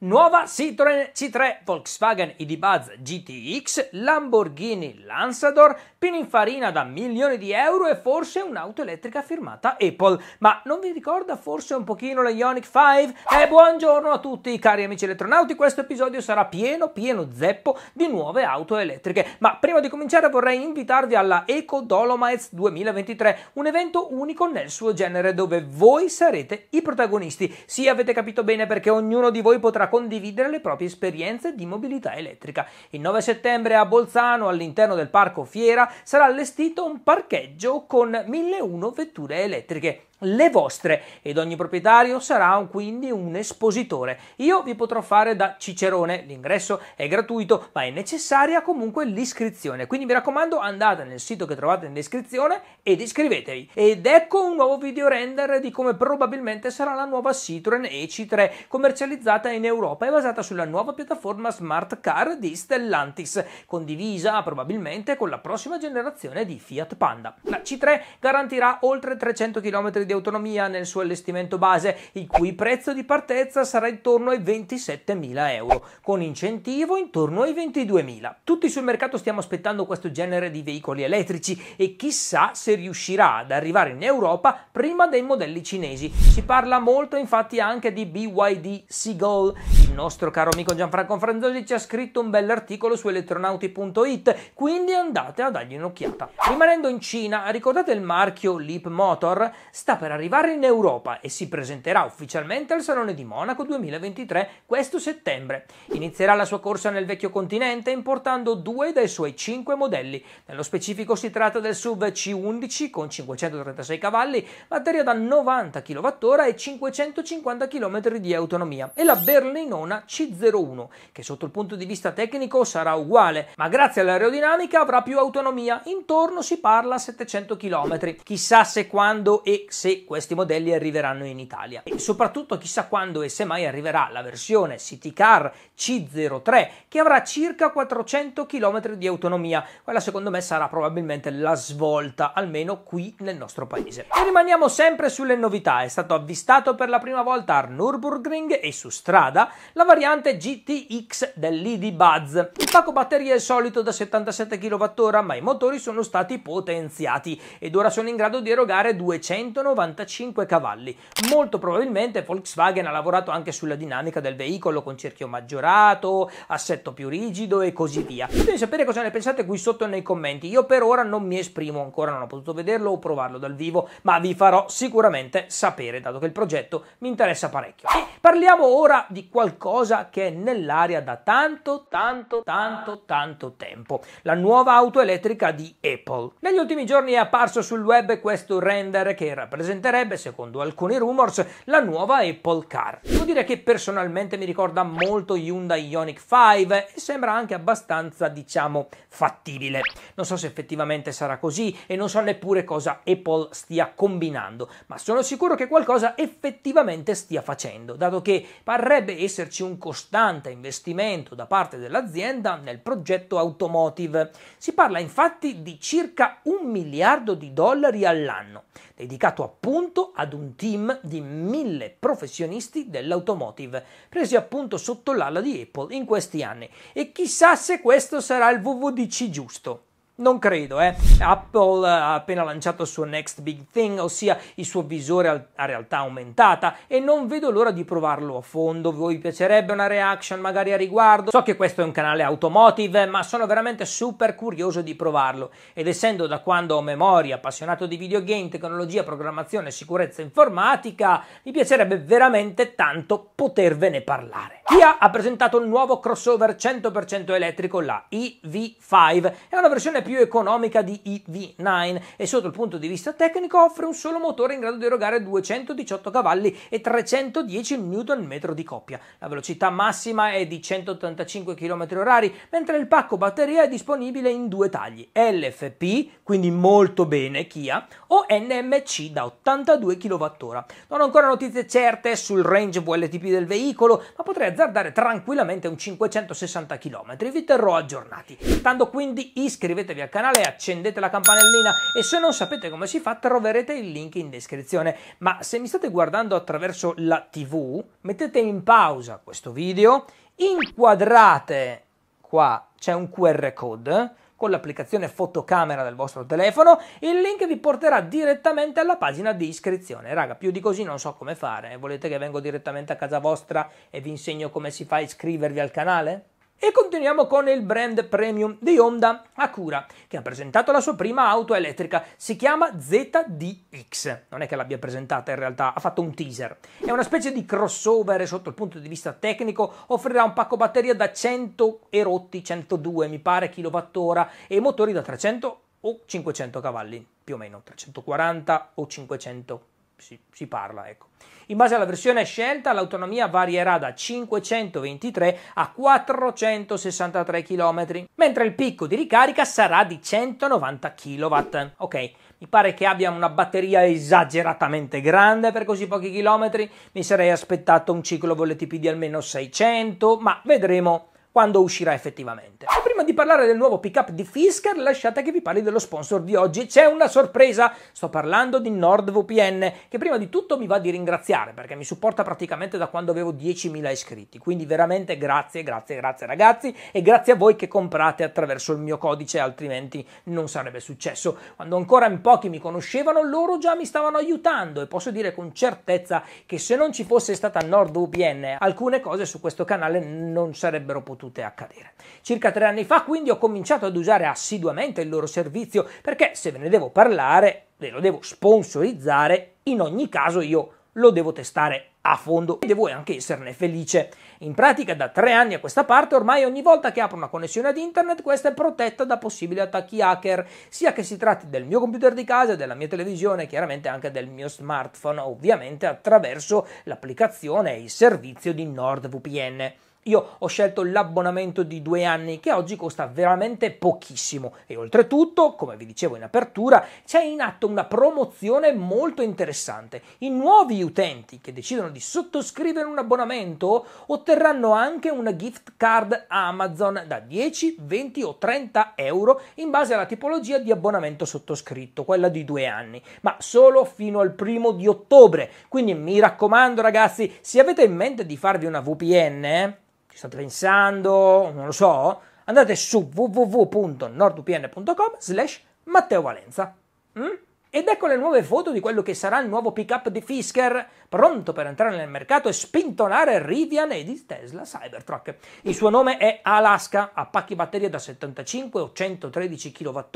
Nuova Citroen C3, Volkswagen ID Buzz GTX, Lamborghini Lansador, Pininfarina da milioni di euro e forse un'auto elettrica firmata Apple. Ma non vi ricorda forse un pochino la Ionic 5? E eh, buongiorno a tutti cari amici elettronauti, questo episodio sarà pieno pieno zeppo di nuove auto elettriche. Ma prima di cominciare vorrei invitarvi alla Eco Dolomites 2023, un evento unico nel suo genere dove voi sarete i protagonisti. Sì, avete capito bene perché ognuno di voi potrà condividere le proprie esperienze di mobilità elettrica. Il 9 settembre a Bolzano, all'interno del parco Fiera, sarà allestito un parcheggio con 1001 vetture elettriche le vostre ed ogni proprietario sarà quindi un espositore. Io vi potrò fare da cicerone, l'ingresso è gratuito ma è necessaria comunque l'iscrizione, quindi mi raccomando andate nel sito che trovate in descrizione ed iscrivetevi. Ed ecco un nuovo video render di come probabilmente sarà la nuova Citroen EC3 commercializzata in Europa e basata sulla nuova piattaforma Smart Car di Stellantis, condivisa probabilmente con la prossima generazione di Fiat Panda. La C3 garantirà oltre 300 km di di autonomia nel suo allestimento base, il cui prezzo di partenza sarà intorno ai 27.000 euro, con incentivo intorno ai 22.000. Tutti sul mercato stiamo aspettando questo genere di veicoli elettrici e chissà se riuscirà ad arrivare in Europa prima dei modelli cinesi. Si parla molto infatti anche di BYD Seagull. Il nostro caro amico Gianfranco Franzosi ci ha scritto un bell'articolo su elettronauti.it, quindi andate a dargli un'occhiata. Rimanendo in Cina, ricordate il marchio Leap Motor? Sta per arrivare in Europa e si presenterà ufficialmente al Salone di Monaco 2023 questo settembre. Inizierà la sua corsa nel vecchio continente importando due dei suoi cinque modelli. Nello specifico si tratta del SUV C11 con 536 cavalli, batteria da 90 kWh e 550 km di autonomia e la berlinona C01 che sotto il punto di vista tecnico sarà uguale, ma grazie all'aerodinamica avrà più autonomia, intorno si parla a 700 km. Chissà se quando e se se questi modelli arriveranno in Italia e soprattutto chissà quando e se mai arriverà la versione City Car C03 che avrà circa 400 km di autonomia. Quella secondo me sarà probabilmente la svolta, almeno qui nel nostro paese. E rimaniamo sempre sulle novità, è stato avvistato per la prima volta a Nürburgring e su strada la variante GTX dell'ID Buzz. Il pacco batteria è solito da 77 kWh ma i motori sono stati potenziati ed ora sono in grado di erogare 290 95 cavalli. Molto probabilmente Volkswagen ha lavorato anche sulla dinamica del veicolo con cerchio maggiorato, assetto più rigido e così via. Devi sapere cosa ne pensate qui sotto nei commenti. Io per ora non mi esprimo ancora, non ho potuto vederlo o provarlo dal vivo, ma vi farò sicuramente sapere, dato che il progetto mi interessa parecchio. E parliamo ora di qualcosa che è nell'aria da tanto, tanto, tanto, tanto tempo. La nuova auto elettrica di Apple. Negli ultimi giorni è apparso sul web questo render che rappresenta presenterebbe, secondo alcuni rumors, la nuova Apple Car. Devo dire che personalmente mi ricorda molto Hyundai Ionic 5 e sembra anche abbastanza, diciamo, fattibile. Non so se effettivamente sarà così e non so neppure cosa Apple stia combinando, ma sono sicuro che qualcosa effettivamente stia facendo, dato che parrebbe esserci un costante investimento da parte dell'azienda nel progetto automotive. Si parla infatti di circa un miliardo di dollari all'anno dedicato appunto ad un team di mille professionisti dell'automotive, presi appunto sotto l'ala di Apple in questi anni. E chissà se questo sarà il VVDC giusto. Non credo, eh. Apple ha appena lanciato il suo Next Big Thing, ossia il suo visore a realtà aumentata, e non vedo l'ora di provarlo a fondo. Vi piacerebbe una reaction magari a riguardo? So che questo è un canale automotive, ma sono veramente super curioso di provarlo. Ed essendo da quando ho memoria appassionato di videogame, tecnologia, programmazione, e sicurezza informatica, mi piacerebbe veramente tanto potervene parlare. Kia ha presentato il nuovo crossover 100% elettrico, la EV5. È una versione più economica di EV9 e sotto il punto di vista tecnico offre un solo motore in grado di erogare 218 cavalli e 310 Nm di coppia. La velocità massima è di 185 km/h, mentre il pacco batteria è disponibile in due tagli, LFP, quindi molto bene Kia, o NMC da 82 kWh. Non ho ancora notizie certe sul range VLTP del veicolo, ma potrei azzardare tranquillamente un 560 km. Vi terrò aggiornati. Tanto quindi iscrivetevi al canale, accendete la campanellina e se non sapete come si fa troverete il link in descrizione. Ma se mi state guardando attraverso la TV, mettete in pausa questo video, inquadrate qua c'è un QR code con l'applicazione fotocamera del vostro telefono, il link vi porterà direttamente alla pagina di iscrizione. Raga, più di così non so come fare. Volete che vengo direttamente a casa vostra e vi insegno come si fa a iscrivervi al canale? E continuiamo con il brand premium di Honda Acura, che ha presentato la sua prima auto elettrica, si chiama ZDX. Non è che l'abbia presentata in realtà, ha fatto un teaser. È una specie di crossover sotto il punto di vista tecnico offrirà un pacco batteria da 100 e rotti, 102 mi pare, kWh e motori da 300 o 500 cavalli, più o meno 340 o 500 si, si parla. Ecco. In base alla versione scelta, l'autonomia varierà da 523 a 463 km, mentre il picco di ricarica sarà di 190 kW. Ok. Mi pare che abbia una batteria esageratamente grande per così pochi chilometri, mi sarei aspettato un ciclo VLTP di almeno 600, ma vedremo quando uscirà effettivamente. Ma prima di parlare del nuovo pickup di Fisker, lasciate che vi parli dello sponsor di oggi. C'è una sorpresa, sto parlando di NordVPN, che prima di tutto mi va di ringraziare perché mi supporta praticamente da quando avevo 10.000 iscritti. Quindi veramente grazie, grazie, grazie ragazzi e grazie a voi che comprate attraverso il mio codice, altrimenti non sarebbe successo. Quando ancora in pochi mi conoscevano, loro già mi stavano aiutando e posso dire con certezza che se non ci fosse stata NordVPN, alcune cose su questo canale non sarebbero potute potute accadere. Circa tre anni fa quindi ho cominciato ad usare assiduamente il loro servizio perché se ve ne devo parlare, ve lo devo sponsorizzare, in ogni caso io lo devo testare a fondo e devo anche esserne felice. In pratica da tre anni a questa parte ormai ogni volta che apro una connessione ad internet questa è protetta da possibili attacchi hacker, sia che si tratti del mio computer di casa, della mia televisione, chiaramente anche del mio smartphone, ovviamente attraverso l'applicazione e il servizio di NordVPN. Io ho scelto l'abbonamento di due anni che oggi costa veramente pochissimo e oltretutto, come vi dicevo in apertura, c'è in atto una promozione molto interessante. I nuovi utenti che decidono di sottoscrivere un abbonamento otterranno anche una gift card Amazon da 10, 20 o 30 euro in base alla tipologia di abbonamento sottoscritto, quella di due anni, ma solo fino al primo di ottobre. Quindi mi raccomando ragazzi, se avete in mente di farvi una VPN, ci state pensando, non lo so, andate su www.nordvpn.com slash Matteo Valenza. Mm? Ed ecco le nuove foto di quello che sarà il nuovo pick-up di Fisker, pronto per entrare nel mercato e spintonare Rivian ed il Tesla Cybertruck. Il suo nome è Alaska, a pacchi batterie da 75 o 113 kWh,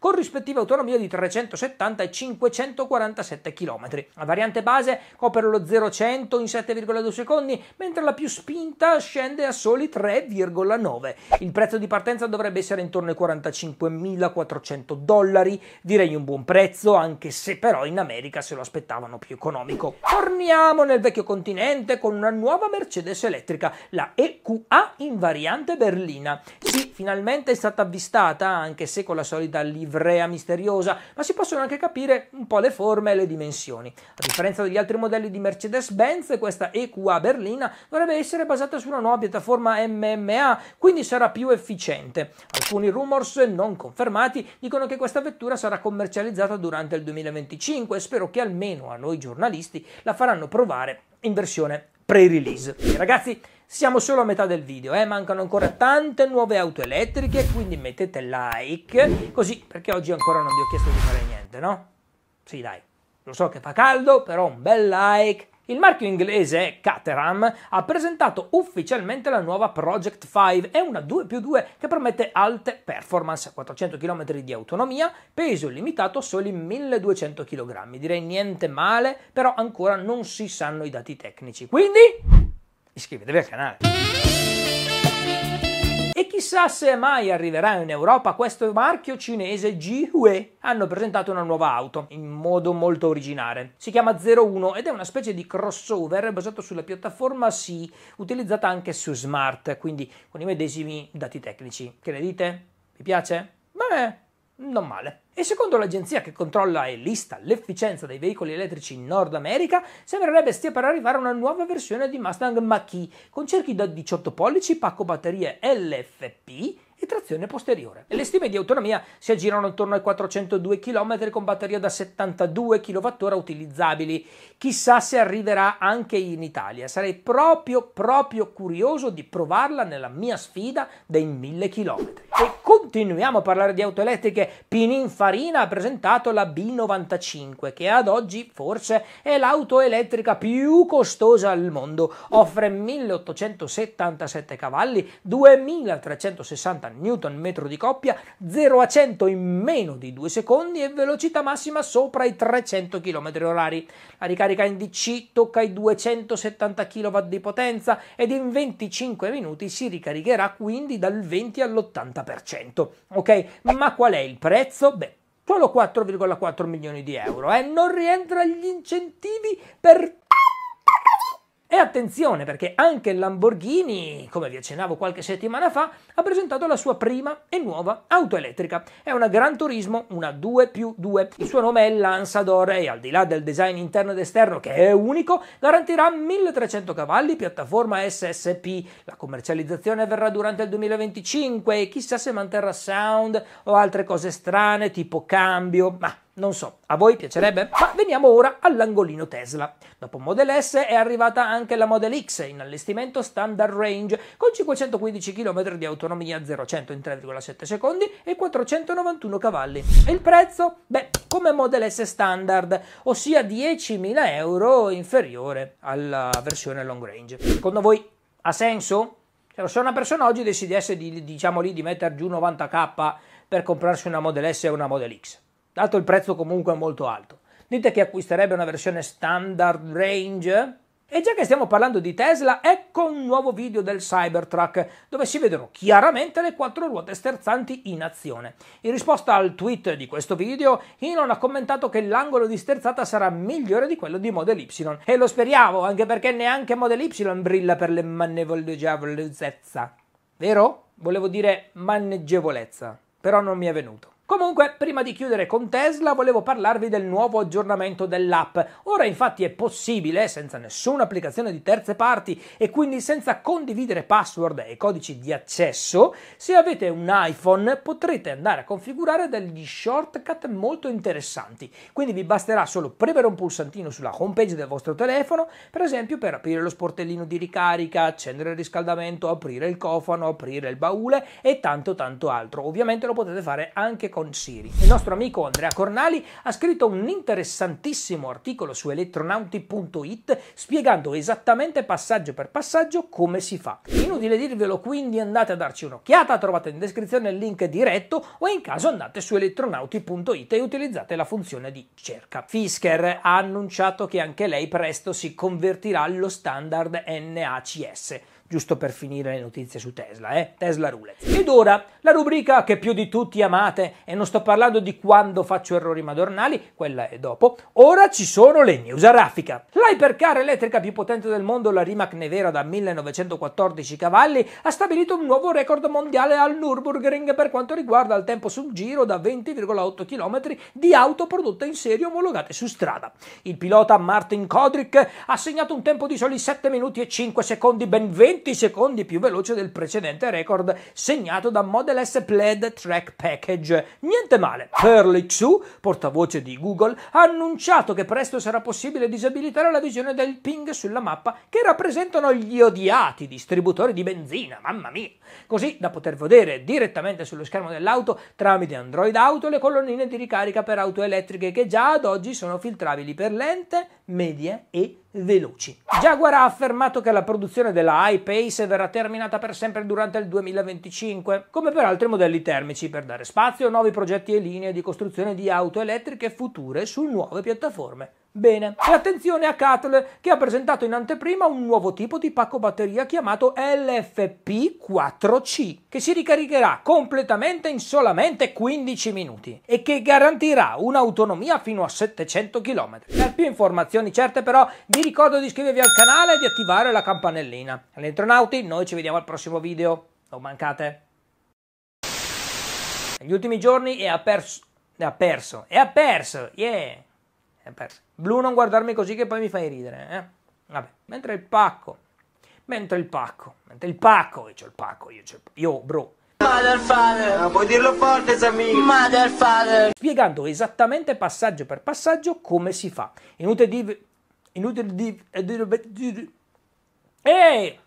con rispettiva autonomia di 370 e 547 km. La variante base copre lo 0-100 in 7,2 secondi, mentre la più spinta scende a soli 3,9. Il prezzo di partenza dovrebbe essere intorno ai 45.400 dollari, direi un buon prezzo, anche se però in America se lo aspettavano più economico. Torniamo nel vecchio continente con una nuova Mercedes elettrica, la EQA in variante berlina. Sì, finalmente è stata avvistata, anche se con la solita livrea misteriosa, ma si possono anche capire un po' le forme e le dimensioni. A differenza degli altri modelli di Mercedes-Benz, questa EQA berlina dovrebbe essere basata su una nuova piattaforma MMA, quindi sarà più efficiente. Alcuni rumors non confermati dicono che questa vettura sarà commercializzata durante durante il 2025 e spero che almeno a noi giornalisti la faranno provare in versione pre-release. Ragazzi, siamo solo a metà del video, eh? mancano ancora tante nuove auto elettriche, quindi mettete like, così perché oggi ancora non vi ho chiesto di fare niente, no? Sì, dai. Lo so che fa caldo, però un bel like il marchio inglese Caterham ha presentato ufficialmente la nuova Project 5, è una 2 più 2 che promette alte performance, 400 km di autonomia, peso limitato a soli 1200 kg, direi niente male, però ancora non si sanno i dati tecnici, quindi iscrivetevi al canale. E chissà se mai arriverà in Europa questo marchio cinese Jiwe. Hanno presentato una nuova auto in modo molto originale. Si chiama 01 ed è una specie di crossover basato sulla piattaforma C, utilizzata anche su smart, quindi con i medesimi dati tecnici. Che ne dite? Vi piace? Beh, non male. E secondo l'agenzia che controlla e lista l'efficienza dei veicoli elettrici in Nord America, sembrerebbe stia per arrivare una nuova versione di Mustang Mach-E con cerchi da 18 pollici, pacco batterie LFP e trazione posteriore. Le stime di autonomia si aggirano intorno ai 402 km con batteria da 72 kWh utilizzabili. Chissà se arriverà anche in Italia. Sarei proprio proprio curioso di provarla nella mia sfida dei 1000 km. E continuiamo a parlare di auto elettriche. Pininfarina ha presentato la B95 che ad oggi forse è l'auto elettrica più costosa al mondo. Offre 1877 cavalli, 2360 Newton metro di coppia, 0 a 100 in meno di 2 secondi e velocità massima sopra i 300 km h La ricarica in DC tocca i 270 kW di potenza ed in 25 minuti si ricaricherà quindi dal 20 all'80%. Ok, ma qual è il prezzo? Beh, solo 4,4 milioni di euro e eh? non rientra gli incentivi per e attenzione perché anche il Lamborghini, come vi accennavo qualche settimana fa, ha presentato la sua prima e nuova auto elettrica. È una Gran Turismo, una 2 più 2. Il suo nome è Lansador e al di là del design interno ed esterno che è unico, garantirà 1300 cavalli, piattaforma SSP. La commercializzazione avverrà durante il 2025 e chissà se manterrà sound o altre cose strane tipo cambio, ma non so, a voi piacerebbe? Ma veniamo ora all'angolino Tesla. Dopo Model S è arrivata anche la Model X in allestimento standard range con 515 km di autonomia 0-100 in 3,7 secondi e 491 cavalli. E il prezzo? Beh, come Model S standard, ossia 10.000 euro inferiore alla versione long range. Secondo voi ha senso? Cioè, se una persona oggi decidesse di, diciamo lì, di mettere giù 90k per comprarsi una Model S e una Model X, dato il prezzo comunque molto alto. Dite che acquisterebbe una versione standard range? E già che stiamo parlando di Tesla, ecco un nuovo video del Cybertruck, dove si vedono chiaramente le quattro ruote sterzanti in azione. In risposta al tweet di questo video, Elon ha commentato che l'angolo di sterzata sarà migliore di quello di Model Y. E lo speriamo, anche perché neanche Model Y brilla per le maneggevolezza. Vero? Volevo dire maneggevolezza, però non mi è venuto. Comunque, prima di chiudere con Tesla, volevo parlarvi del nuovo aggiornamento dell'app. Ora infatti è possibile, senza nessuna applicazione di terze parti e quindi senza condividere password e codici di accesso, se avete un iPhone potrete andare a configurare degli shortcut molto interessanti. Quindi vi basterà solo premere un pulsantino sulla homepage del vostro telefono, per esempio per aprire lo sportellino di ricarica, accendere il riscaldamento, aprire il cofano, aprire il baule e tanto tanto altro. Ovviamente lo potete fare anche con con Siri. Il nostro amico Andrea Cornali ha scritto un interessantissimo articolo su elettronauti.it spiegando esattamente passaggio per passaggio come si fa. Inutile dirvelo quindi andate a darci un'occhiata, trovate in descrizione il link diretto o in caso andate su elettronauti.it e utilizzate la funzione di cerca. Fisker ha annunciato che anche lei presto si convertirà allo standard NACS giusto per finire le notizie su Tesla, eh? Tesla rule. Ed ora la rubrica che più di tutti amate, e non sto parlando di quando faccio errori madornali, quella è dopo, ora ci sono le news a raffica. L'hypercar elettrica più potente del mondo, la Rimac Nevera da 1914 cavalli, ha stabilito un nuovo record mondiale al Nürburgring per quanto riguarda il tempo sul giro da 20,8 km di auto prodotte in serie omologate su strada. Il pilota Martin Kodrick ha segnato un tempo di soli 7 minuti e 5 secondi, ben 20 20 secondi più veloce del precedente record segnato da Model S Plaid Track Package. Niente male. Pearl Xu, portavoce di Google, ha annunciato che presto sarà possibile disabilitare la visione del ping sulla mappa che rappresentano gli odiati distributori di benzina, mamma mia, così da poter vedere direttamente sullo schermo dell'auto tramite Android Auto le colonnine di ricarica per auto elettriche che già ad oggi sono filtrabili per lente, medie e veloci. Jaguar ha affermato che la produzione della I-Pace verrà terminata per sempre durante il 2025, come per altri modelli termici, per dare spazio a nuovi progetti e linee di costruzione di auto elettriche future su nuove piattaforme Bene, e attenzione a Cattle che ha presentato in anteprima un nuovo tipo di pacco batteria chiamato LFP4C che si ricaricherà completamente in solamente 15 minuti e che garantirà un'autonomia fino a 700 km. Per più informazioni certe però vi ricordo di iscrivervi al canale e di attivare la campanellina. All'entronauti noi ci vediamo al prossimo video, non mancate. Negli ultimi giorni è ha perso... ha perso... e ha perso, yeah! persa. Blu non guardarmi così che poi mi fai ridere, eh? Vabbè, mentre il pacco, mentre il pacco, mentre il pacco, io c'ho il pacco, io c'ho il pacco, io bro. Mother father, non ah, puoi dirlo forte Samir, mother father. Spiegando esattamente passaggio per passaggio come si fa. Inutile di... Inutile di... Eh, Ehi!